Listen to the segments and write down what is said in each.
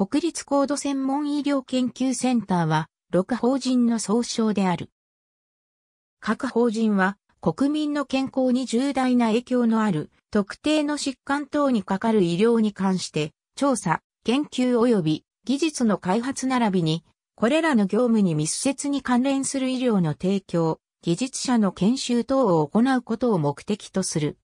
国立高度専門医療研究センターは、6法人の総称である。各法人は、国民の健康に重大な影響のある、特定の疾患等にかかる医療に関して、調査、研究及び技術の開発並びに、これらの業務に密接に関連する医療の提供、技術者の研修等を行うことを目的とする。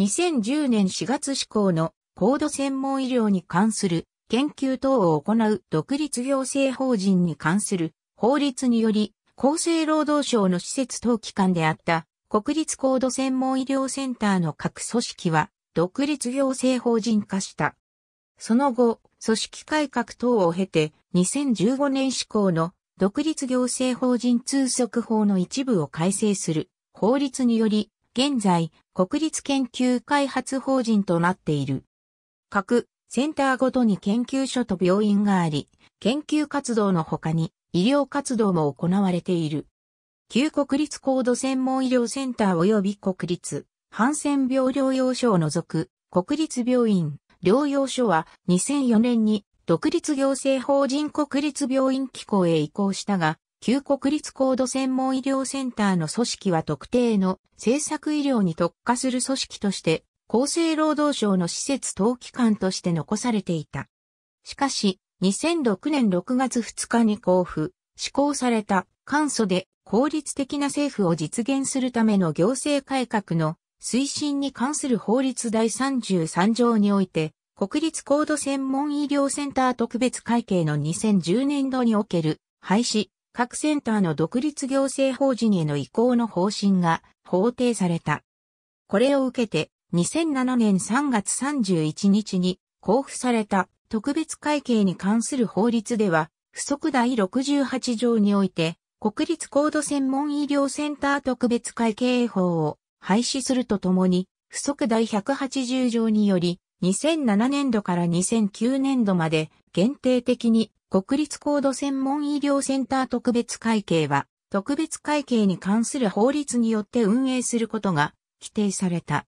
2010年4月施行の高度専門医療に関する研究等を行う独立行政法人に関する法律により、厚生労働省の施設等機関であった国立高度専門医療センターの各組織は独立行政法人化した。その後、組織改革等を経て2015年施行の独立行政法人通則法の一部を改正する法律により、現在、国立研究開発法人となっている。各センターごとに研究所と病院があり、研究活動の他に医療活動も行われている。旧国立高度専門医療センター及び国立、ハンセン病療養所を除く国立病院、療養所は2004年に独立行政法人国立病院機構へ移行したが、旧国立高度専門医療センターの組織は特定の政策医療に特化する組織として厚生労働省の施設等機関として残されていた。しかし、2006年6月2日に交付、施行された簡素で効率的な政府を実現するための行政改革の推進に関する法律第33条において、国立高度専門医療センター特別会計の2010年度における廃止、各センターの独立行政法人への移行の方針が法定された。これを受けて2007年3月31日に交付された特別会計に関する法律では、不足第68条において、国立高度専門医療センター特別会計法を廃止するとともに、不足第180条により、2007年度から2009年度まで限定的に国立高度専門医療センター特別会計は特別会計に関する法律によって運営することが規定された。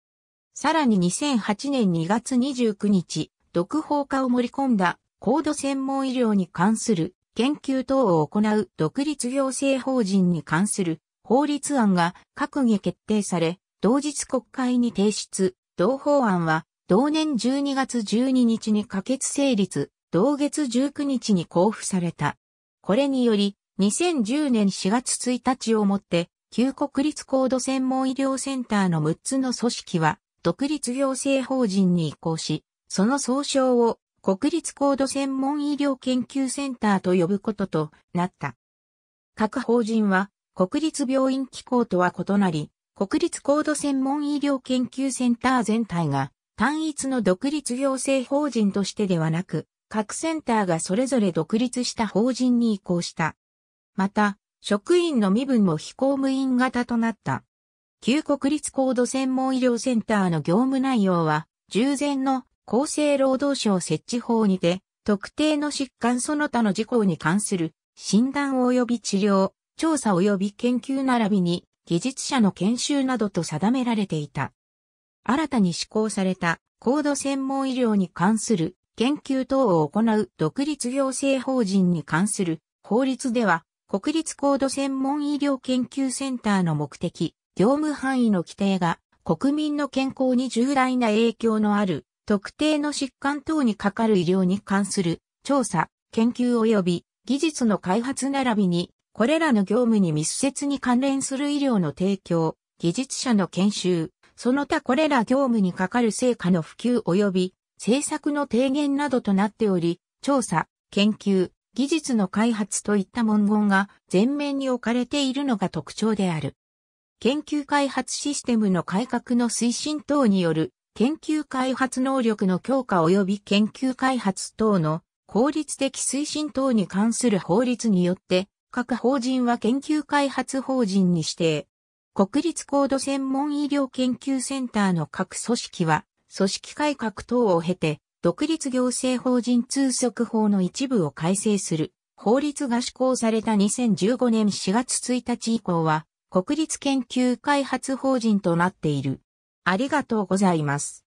さらに2008年2月29日、独法化を盛り込んだ高度専門医療に関する研究等を行う独立行政法人に関する法律案が閣議決定され、同日国会に提出、同法案は同年12月12日に可決成立、同月19日に交付された。これにより、2010年4月1日をもって、旧国立高度専門医療センターの6つの組織は、独立行政法人に移行し、その総称を国立高度専門医療研究センターと呼ぶこととなった。各法人は国立病院機構とは異なり、国立高度専門医療研究センター全体が単一の独立行政法人としてではなく、各センターがそれぞれ独立した法人に移行した。また、職員の身分も非公務員型となった。旧国立高度専門医療センターの業務内容は、従前の厚生労働省設置法にて、特定の疾患その他の事項に関する診断及び治療、調査及び研究並びに技術者の研修などと定められていた。新たに施行された高度専門医療に関する研究等を行う独立行政法人に関する法律では、国立高度専門医療研究センターの目的、業務範囲の規定が国民の健康に重大な影響のある特定の疾患等にかかる医療に関する調査、研究及び技術の開発並びにこれらの業務に密接に関連する医療の提供、技術者の研修、その他これら業務にかかる成果の普及及び政策の提言などとなっており、調査、研究、技術の開発といった文言が前面に置かれているのが特徴である。研究開発システムの改革の推進等による研究開発能力の強化及び研究開発等の効率的推進等に関する法律によって各法人は研究開発法人に指定。国立高度専門医療研究センターの各組織は組織改革等を経て独立行政法人通則法の一部を改正する法律が施行された2015年4月1日以降は国立研究開発法人となっている。ありがとうございます。